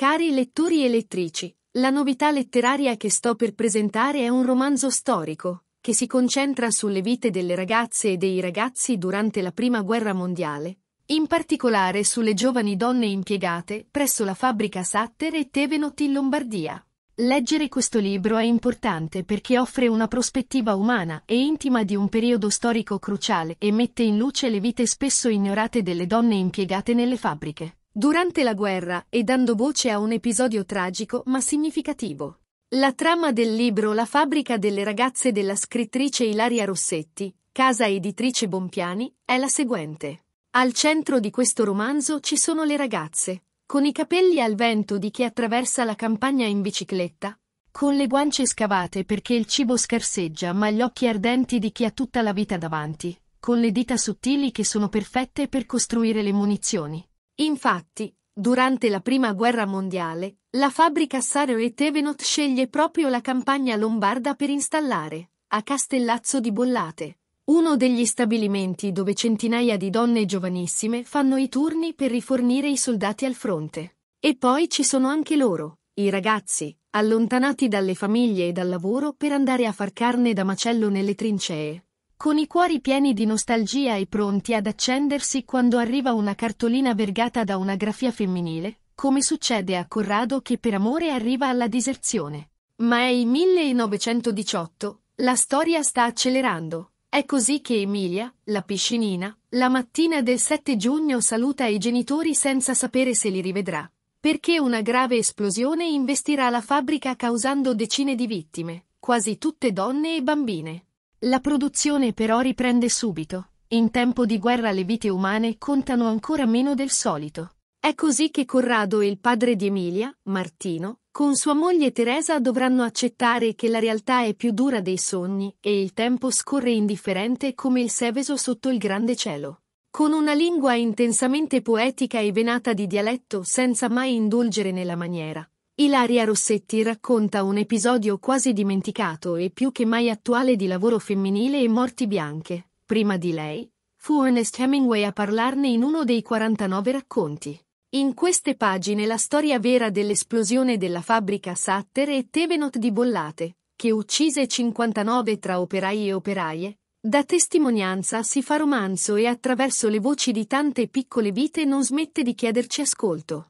Cari lettori e lettrici, la novità letteraria che sto per presentare è un romanzo storico, che si concentra sulle vite delle ragazze e dei ragazzi durante la Prima Guerra Mondiale, in particolare sulle giovani donne impiegate presso la fabbrica Satter e Tevenot in Lombardia. Leggere questo libro è importante perché offre una prospettiva umana e intima di un periodo storico cruciale e mette in luce le vite spesso ignorate delle donne impiegate nelle fabbriche durante la guerra e dando voce a un episodio tragico ma significativo. La trama del libro La fabbrica delle ragazze della scrittrice Ilaria Rossetti, casa editrice Bompiani, è la seguente. Al centro di questo romanzo ci sono le ragazze, con i capelli al vento di chi attraversa la campagna in bicicletta, con le guance scavate perché il cibo scarseggia ma gli occhi ardenti di chi ha tutta la vita davanti, con le dita sottili che sono perfette per costruire le munizioni Infatti, durante la Prima Guerra Mondiale, la fabbrica Sareo e Tevenot sceglie proprio la campagna lombarda per installare, a Castellazzo di Bollate, uno degli stabilimenti dove centinaia di donne giovanissime fanno i turni per rifornire i soldati al fronte. E poi ci sono anche loro, i ragazzi, allontanati dalle famiglie e dal lavoro per andare a far carne da macello nelle trincee con i cuori pieni di nostalgia e pronti ad accendersi quando arriva una cartolina vergata da una grafia femminile, come succede a Corrado che per amore arriva alla diserzione. Ma è il 1918, la storia sta accelerando. È così che Emilia, la piscinina, la mattina del 7 giugno saluta i genitori senza sapere se li rivedrà, perché una grave esplosione investirà la fabbrica causando decine di vittime, quasi tutte donne e bambine. La produzione però riprende subito. In tempo di guerra le vite umane contano ancora meno del solito. È così che Corrado e il padre di Emilia, Martino, con sua moglie Teresa dovranno accettare che la realtà è più dura dei sogni e il tempo scorre indifferente come il Seveso sotto il grande cielo. Con una lingua intensamente poetica e venata di dialetto senza mai indulgere nella maniera, Ilaria Rossetti racconta un episodio quasi dimenticato e più che mai attuale di lavoro femminile e morti bianche. Prima di lei, fu Ernest Hemingway a parlarne in uno dei 49 racconti. In queste pagine la storia vera dell'esplosione della fabbrica Satter e Tevenot di Bollate, che uccise 59 tra operai e operaie, da testimonianza si fa romanzo e attraverso le voci di tante piccole vite non smette di chiederci ascolto.